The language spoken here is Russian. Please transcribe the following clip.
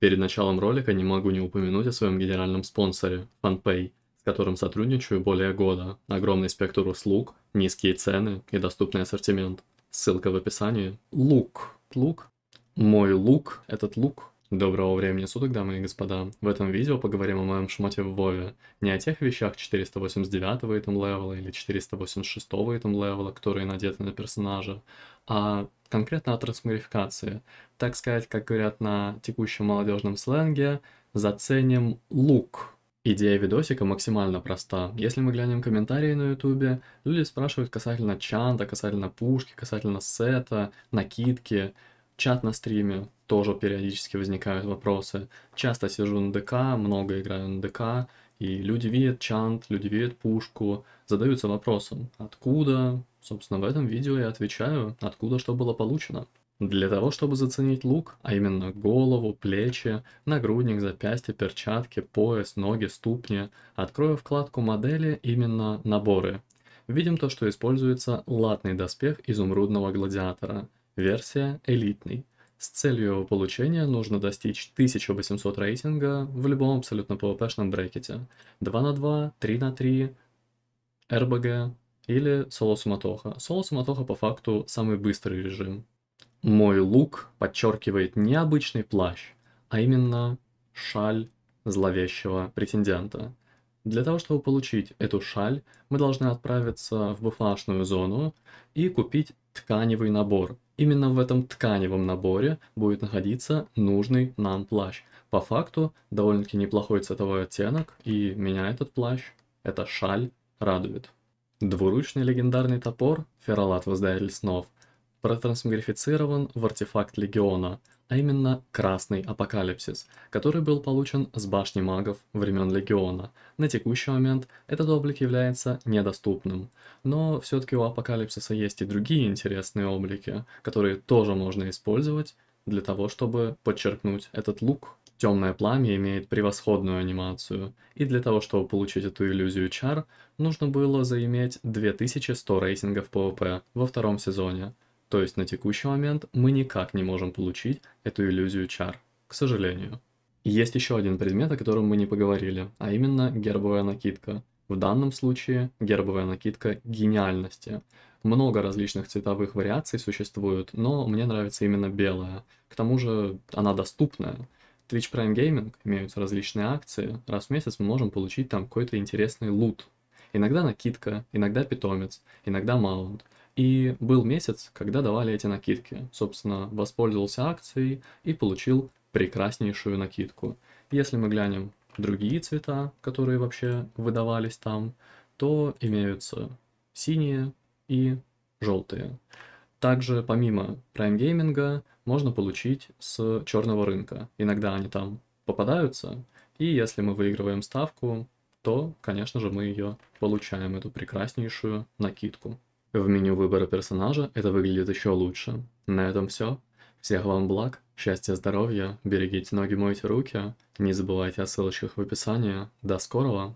Перед началом ролика не могу не упомянуть о своем генеральном спонсоре – FunPay, с которым сотрудничаю более года. Огромный спектр услуг, низкие цены и доступный ассортимент. Ссылка в описании. Лук. Лук? Мой лук. Этот лук Доброго времени суток, дамы и господа. В этом видео поговорим о моем шмоте в Вове. Не о тех вещах 489 этом левела или 486 этом левела, которые надеты на персонажа, а конкретно о трансмогрификации. Так сказать, как говорят на текущем молодежном сленге, заценим лук. Идея видосика максимально проста. Если мы глянем комментарии на ютубе, люди спрашивают касательно чанта, касательно пушки, касательно сета, накидки. Чат на стриме, тоже периодически возникают вопросы. Часто сижу на ДК, много играю на ДК, и люди видят чант, люди видят пушку, задаются вопросом, откуда, собственно, в этом видео я отвечаю, откуда что было получено. Для того, чтобы заценить лук, а именно голову, плечи, нагрудник, запястья, перчатки, пояс, ноги, ступни, открою вкладку модели именно наборы. Видим то, что используется латный доспех изумрудного гладиатора – Версия элитный. С целью его получения нужно достичь 1800 рейтинга в любом абсолютно PvP-шном брекете. 2 на 2, 3 на 3, РБГ или соло суматоха. Соло суматоха по факту самый быстрый режим. Мой лук подчеркивает не обычный плащ, а именно шаль зловещего претендента. Для того, чтобы получить эту шаль, мы должны отправиться в буфлашную зону и купить тканевый набор, Именно в этом тканевом наборе будет находиться нужный нам плащ. По факту довольно-таки неплохой цветовой оттенок, и меня этот плащ, эта шаль радует. Двуручный легендарный топор, фералат воздаяли снов – протрансмигрифицирован в артефакт Легиона, а именно Красный Апокалипсис, который был получен с башни магов времен Легиона. На текущий момент этот облик является недоступным, но все-таки у Апокалипсиса есть и другие интересные облики, которые тоже можно использовать для того, чтобы подчеркнуть этот лук. Темное пламя имеет превосходную анимацию, и для того, чтобы получить эту иллюзию чар, нужно было заиметь 2100 рейтингов PvP во втором сезоне. То есть на текущий момент мы никак не можем получить эту иллюзию чар, к сожалению. Есть еще один предмет, о котором мы не поговорили, а именно гербовая накидка. В данном случае гербовая накидка гениальности. Много различных цветовых вариаций существует, но мне нравится именно белая. К тому же она доступная. Twitch Prime Gaming имеются различные акции. Раз в месяц мы можем получить там какой-то интересный лут. Иногда накидка, иногда питомец, иногда маунт. И был месяц, когда давали эти накидки. Собственно, воспользовался акцией и получил прекраснейшую накидку. Если мы глянем другие цвета, которые вообще выдавались там, то имеются синие и желтые. Также помимо Prime Gaming можно получить с черного рынка. Иногда они там попадаются, и если мы выигрываем ставку, то, конечно же, мы ее получаем, эту прекраснейшую накидку. В меню выбора персонажа это выглядит еще лучше. На этом все. Всех вам благ, счастья, здоровья, берегите ноги, мойте руки, не забывайте о ссылочках в описании. До скорого!